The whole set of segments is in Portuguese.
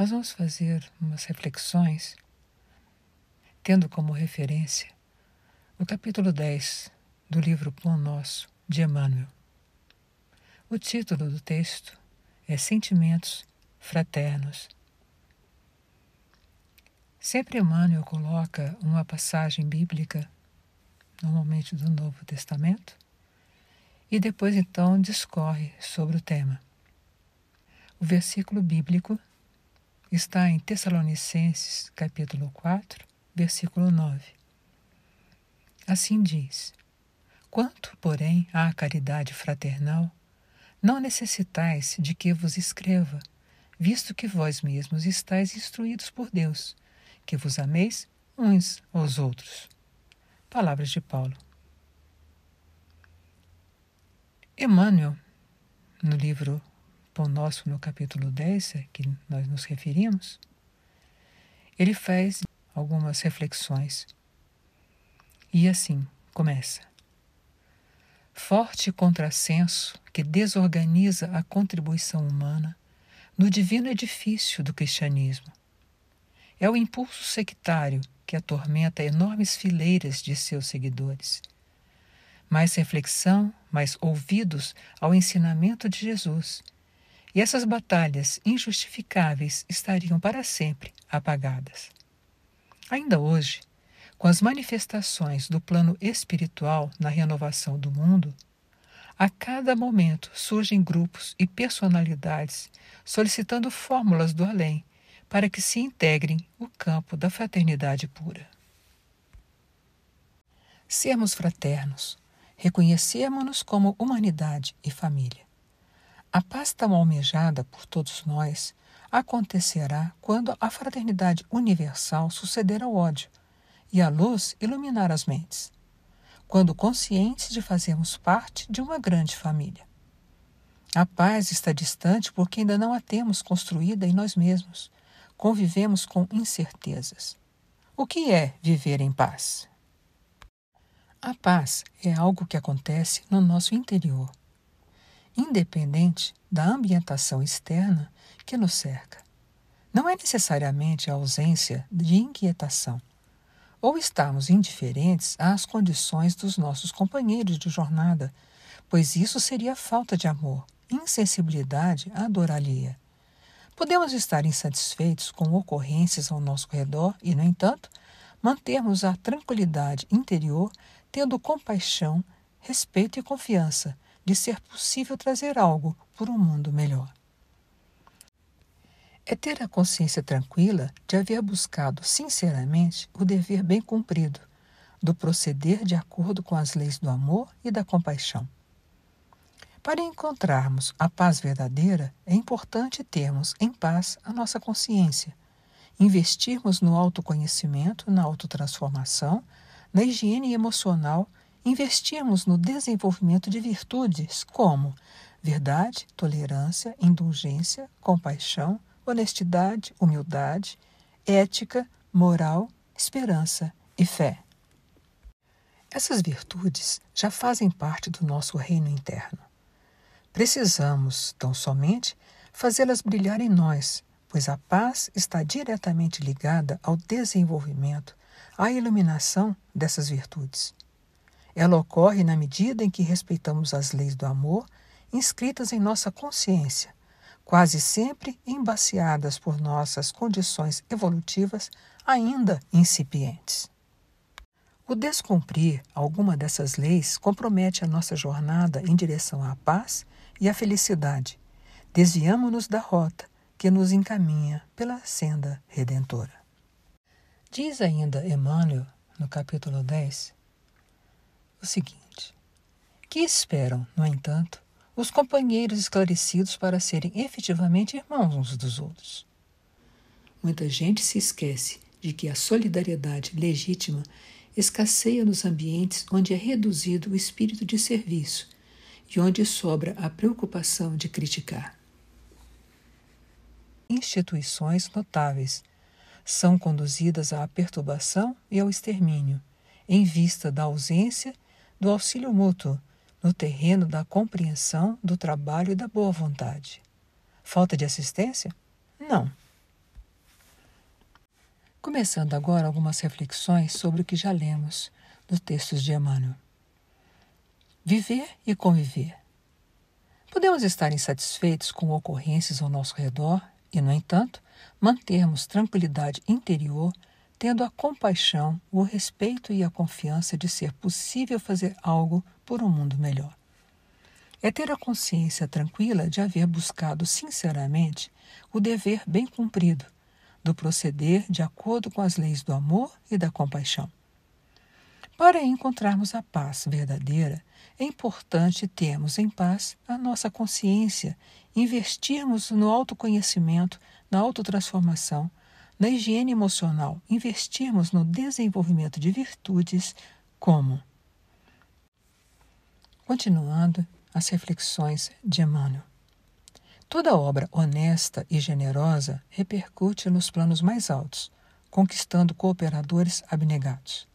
Nós vamos fazer umas reflexões tendo como referência o capítulo 10 do livro Pão Nosso de Emmanuel. O título do texto é Sentimentos Fraternos. Sempre Emmanuel coloca uma passagem bíblica, normalmente do Novo Testamento, e depois então discorre sobre o tema. O versículo bíblico está em Tessalonicenses, capítulo 4, versículo 9. Assim diz: Quanto, porém, à caridade fraternal, não necessitais de que vos escreva, visto que vós mesmos estáis instruídos por Deus, que vos ameis uns aos outros. Palavras de Paulo. Emmanuel, no livro Pão Nosso no capítulo 10, a é, que nós nos referimos, ele faz algumas reflexões. E assim começa. Forte contrassenso que desorganiza a contribuição humana no divino edifício do cristianismo. É o impulso sectário que atormenta enormes fileiras de seus seguidores. Mais reflexão, mais ouvidos ao ensinamento de Jesus e essas batalhas injustificáveis estariam para sempre apagadas. Ainda hoje, com as manifestações do plano espiritual na renovação do mundo, a cada momento surgem grupos e personalidades solicitando fórmulas do além para que se integrem o campo da fraternidade pura. Sermos fraternos, reconhecermos-nos como humanidade e família a paz tão almejada por todos nós acontecerá quando a fraternidade universal suceder ao ódio e a luz iluminar as mentes, quando conscientes de fazermos parte de uma grande família. A paz está distante porque ainda não a temos construída em nós mesmos. Convivemos com incertezas. O que é viver em paz? A paz é algo que acontece no nosso interior independente da ambientação externa que nos cerca. Não é necessariamente a ausência de inquietação, ou estarmos indiferentes às condições dos nossos companheiros de jornada, pois isso seria falta de amor, insensibilidade à dor alheia. Podemos estar insatisfeitos com ocorrências ao nosso redor e, no entanto, mantermos a tranquilidade interior tendo compaixão, respeito e confiança de ser possível trazer algo por um mundo melhor. É ter a consciência tranquila de haver buscado sinceramente o dever bem cumprido, do proceder de acordo com as leis do amor e da compaixão. Para encontrarmos a paz verdadeira, é importante termos em paz a nossa consciência, investirmos no autoconhecimento, na autotransformação, na higiene emocional investirmos no desenvolvimento de virtudes como verdade, tolerância, indulgência, compaixão, honestidade, humildade, ética, moral, esperança e fé. Essas virtudes já fazem parte do nosso reino interno. Precisamos, tão somente, fazê-las brilhar em nós, pois a paz está diretamente ligada ao desenvolvimento, à iluminação dessas virtudes. Ela ocorre na medida em que respeitamos as leis do amor inscritas em nossa consciência, quase sempre embaciadas por nossas condições evolutivas ainda incipientes. O descumprir alguma dessas leis compromete a nossa jornada em direção à paz e à felicidade. Desviamos-nos da rota que nos encaminha pela senda redentora. Diz ainda Emmanuel, no capítulo 10, o seguinte: que esperam, no entanto, os companheiros esclarecidos para serem efetivamente irmãos uns dos outros? Muita gente se esquece de que a solidariedade legítima escasseia nos ambientes onde é reduzido o espírito de serviço e onde sobra a preocupação de criticar. Instituições notáveis são conduzidas à perturbação e ao extermínio, em vista da ausência do auxílio mútuo no terreno da compreensão, do trabalho e da boa vontade. Falta de assistência? Não. Começando agora algumas reflexões sobre o que já lemos nos textos de Emmanuel. Viver e conviver. Podemos estar insatisfeitos com ocorrências ao nosso redor e, no entanto, mantermos tranquilidade interior tendo a compaixão, o respeito e a confiança de ser possível fazer algo por um mundo melhor. É ter a consciência tranquila de haver buscado sinceramente o dever bem cumprido, do proceder de acordo com as leis do amor e da compaixão. Para encontrarmos a paz verdadeira, é importante termos em paz a nossa consciência, investirmos no autoconhecimento, na autotransformação da higiene emocional, investirmos no desenvolvimento de virtudes como. Continuando as reflexões de Emmanuel. Toda obra honesta e generosa repercute nos planos mais altos, conquistando cooperadores abnegados.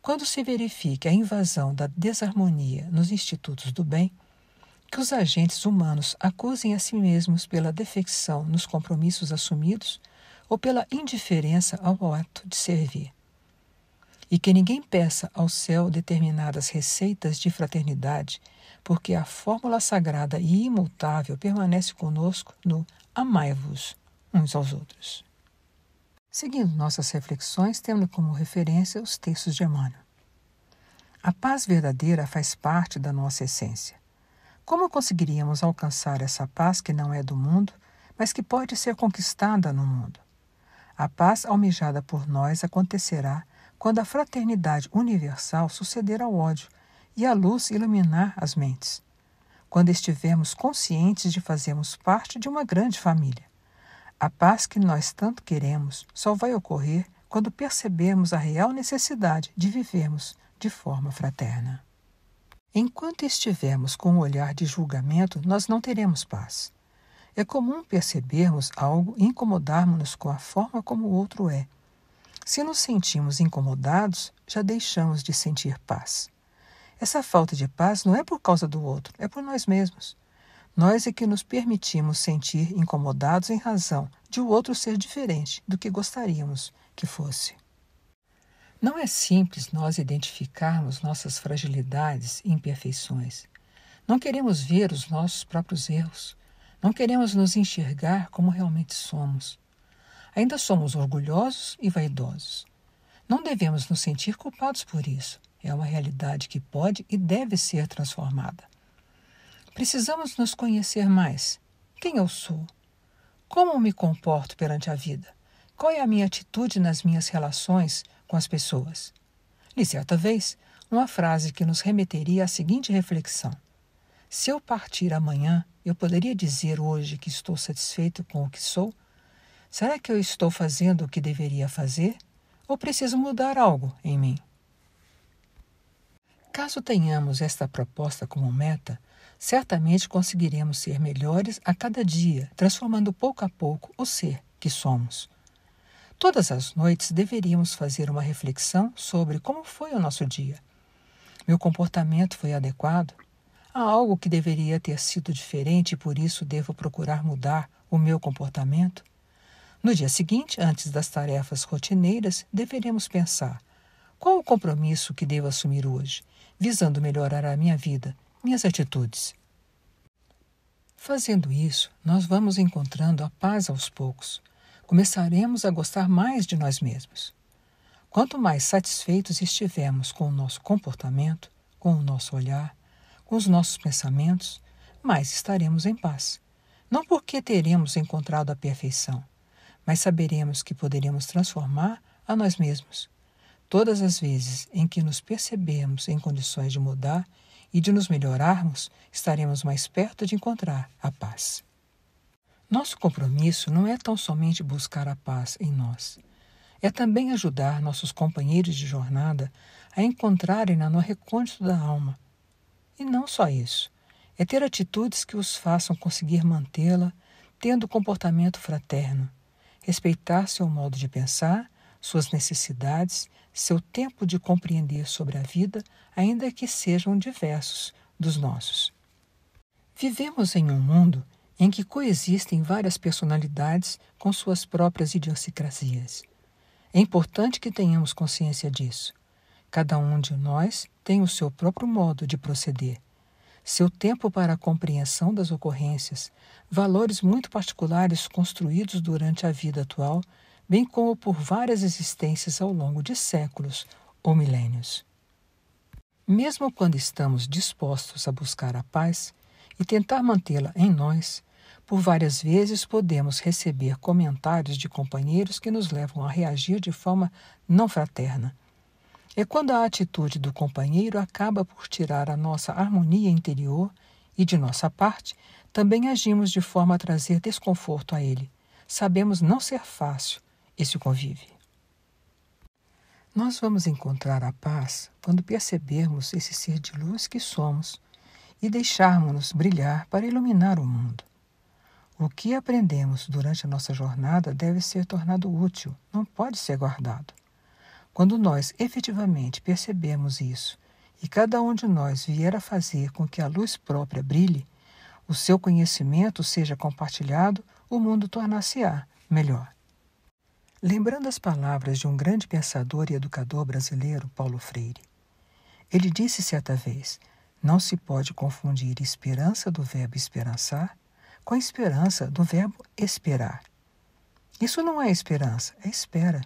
Quando se verifique a invasão da desarmonia nos institutos do bem, que os agentes humanos acusem a si mesmos pela defecção nos compromissos assumidos ou pela indiferença ao ato de servir. E que ninguém peça ao céu determinadas receitas de fraternidade, porque a fórmula sagrada e imutável permanece conosco no amai-vos uns aos outros. Seguindo nossas reflexões, temos como referência os textos de Emmanuel. A paz verdadeira faz parte da nossa essência. Como conseguiríamos alcançar essa paz que não é do mundo, mas que pode ser conquistada no mundo? A paz almejada por nós acontecerá quando a fraternidade universal suceder ao ódio e a luz iluminar as mentes. Quando estivermos conscientes de fazermos parte de uma grande família. A paz que nós tanto queremos só vai ocorrer quando percebermos a real necessidade de vivermos de forma fraterna. Enquanto estivermos com o um olhar de julgamento, nós não teremos paz. É comum percebermos algo e incomodarmos-nos com a forma como o outro é. Se nos sentimos incomodados, já deixamos de sentir paz. Essa falta de paz não é por causa do outro, é por nós mesmos. Nós é que nos permitimos sentir incomodados em razão de o outro ser diferente do que gostaríamos que fosse. Não é simples nós identificarmos nossas fragilidades e imperfeições. Não queremos ver os nossos próprios erros. Não queremos nos enxergar como realmente somos. Ainda somos orgulhosos e vaidosos. Não devemos nos sentir culpados por isso. É uma realidade que pode e deve ser transformada. Precisamos nos conhecer mais. Quem eu sou? Como me comporto perante a vida? Qual é a minha atitude nas minhas relações com as pessoas? Li certa vez uma frase que nos remeteria à seguinte reflexão: se eu partir amanhã, eu poderia dizer hoje que estou satisfeito com o que sou? Será que eu estou fazendo o que deveria fazer? Ou preciso mudar algo em mim? Caso tenhamos esta proposta como meta, certamente conseguiremos ser melhores a cada dia, transformando pouco a pouco o ser que somos. Todas as noites deveríamos fazer uma reflexão sobre como foi o nosso dia. Meu comportamento foi adequado? Há algo que deveria ter sido diferente e por isso devo procurar mudar o meu comportamento? No dia seguinte, antes das tarefas rotineiras, deveremos pensar: qual o compromisso que devo assumir hoje, visando melhorar a minha vida, minhas atitudes? Fazendo isso, nós vamos encontrando a paz aos poucos. Começaremos a gostar mais de nós mesmos. Quanto mais satisfeitos estivermos com o nosso comportamento, com o nosso olhar, com os nossos pensamentos, mais estaremos em paz. Não porque teremos encontrado a perfeição, mas saberemos que poderemos transformar a nós mesmos. Todas as vezes em que nos percebermos em condições de mudar e de nos melhorarmos, estaremos mais perto de encontrar a paz. Nosso compromisso não é tão somente buscar a paz em nós, é também ajudar nossos companheiros de jornada a encontrarem na no recôndito da alma e não só isso, é ter atitudes que os façam conseguir mantê-la, tendo comportamento fraterno, respeitar seu modo de pensar, suas necessidades, seu tempo de compreender sobre a vida, ainda que sejam diversos dos nossos. Vivemos em um mundo em que coexistem várias personalidades com suas próprias idiosincrasias. É importante que tenhamos consciência disso. Cada um de nós tem o seu próprio modo de proceder, seu tempo para a compreensão das ocorrências, valores muito particulares construídos durante a vida atual, bem como por várias existências ao longo de séculos ou milênios. Mesmo quando estamos dispostos a buscar a paz e tentar mantê-la em nós, por várias vezes podemos receber comentários de companheiros que nos levam a reagir de forma não fraterna é quando a atitude do companheiro acaba por tirar a nossa harmonia interior e, de nossa parte, também agimos de forma a trazer desconforto a ele. Sabemos não ser fácil esse convívio. Nós vamos encontrar a paz quando percebermos esse ser de luz que somos e deixarmos-nos brilhar para iluminar o mundo. O que aprendemos durante a nossa jornada deve ser tornado útil, não pode ser guardado. Quando nós efetivamente percebemos isso e cada um de nós vier a fazer com que a luz própria brilhe, o seu conhecimento seja compartilhado, o mundo tornar-se-á melhor. Lembrando as palavras de um grande pensador e educador brasileiro, Paulo Freire, ele disse certa vez: não se pode confundir esperança do verbo esperançar com a esperança do verbo esperar. Isso não é esperança, é espera.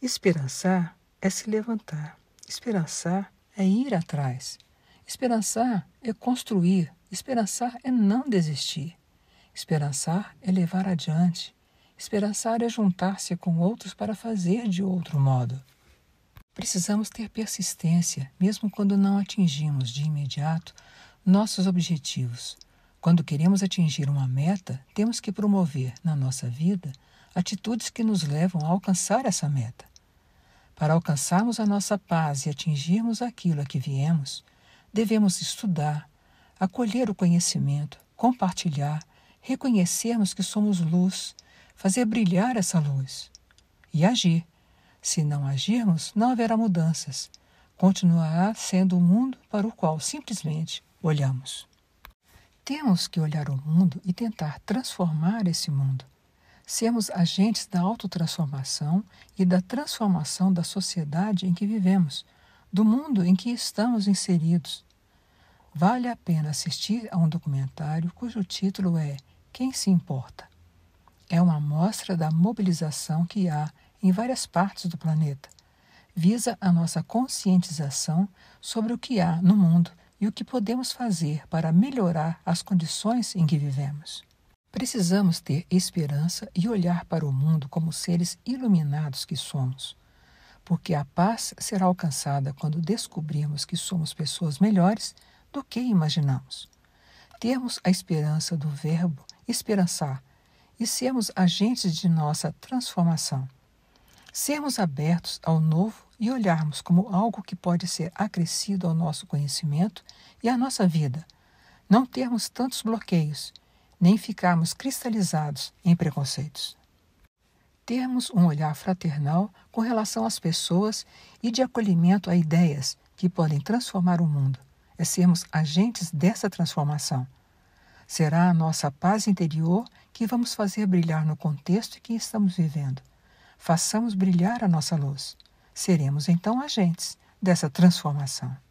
Esperançar é se levantar. Esperançar é ir atrás. Esperançar é construir. Esperançar é não desistir. Esperançar é levar adiante. Esperançar é juntar-se com outros para fazer de outro modo. Precisamos ter persistência, mesmo quando não atingimos de imediato nossos objetivos. Quando queremos atingir uma meta, temos que promover na nossa vida atitudes que nos levam a alcançar essa meta. Para alcançarmos a nossa paz e atingirmos aquilo a que viemos, devemos estudar, acolher o conhecimento, compartilhar, reconhecermos que somos luz, fazer brilhar essa luz e agir. Se não agirmos, não haverá mudanças. Continuará sendo o mundo para o qual simplesmente olhamos. Temos que olhar o mundo e tentar transformar esse mundo sermos agentes da autotransformação e da transformação da sociedade em que vivemos, do mundo em que estamos inseridos. Vale a pena assistir a um documentário cujo título é Quem se importa? É uma amostra da mobilização que há em várias partes do planeta. Visa a nossa conscientização sobre o que há no mundo e o que podemos fazer para melhorar as condições em que vivemos. Precisamos ter esperança e olhar para o mundo como seres iluminados que somos, porque a paz será alcançada quando descobrirmos que somos pessoas melhores do que imaginamos. Termos a esperança do verbo esperançar e sermos agentes de nossa transformação. Sermos abertos ao novo e olharmos como algo que pode ser acrescido ao nosso conhecimento e à nossa vida. Não termos tantos bloqueios nem ficarmos cristalizados em preconceitos. Termos um olhar fraternal com relação às pessoas e de acolhimento a ideias que podem transformar o mundo é sermos agentes dessa transformação. Será a nossa paz interior que vamos fazer brilhar no contexto que estamos vivendo. Façamos brilhar a nossa luz. Seremos então agentes dessa transformação.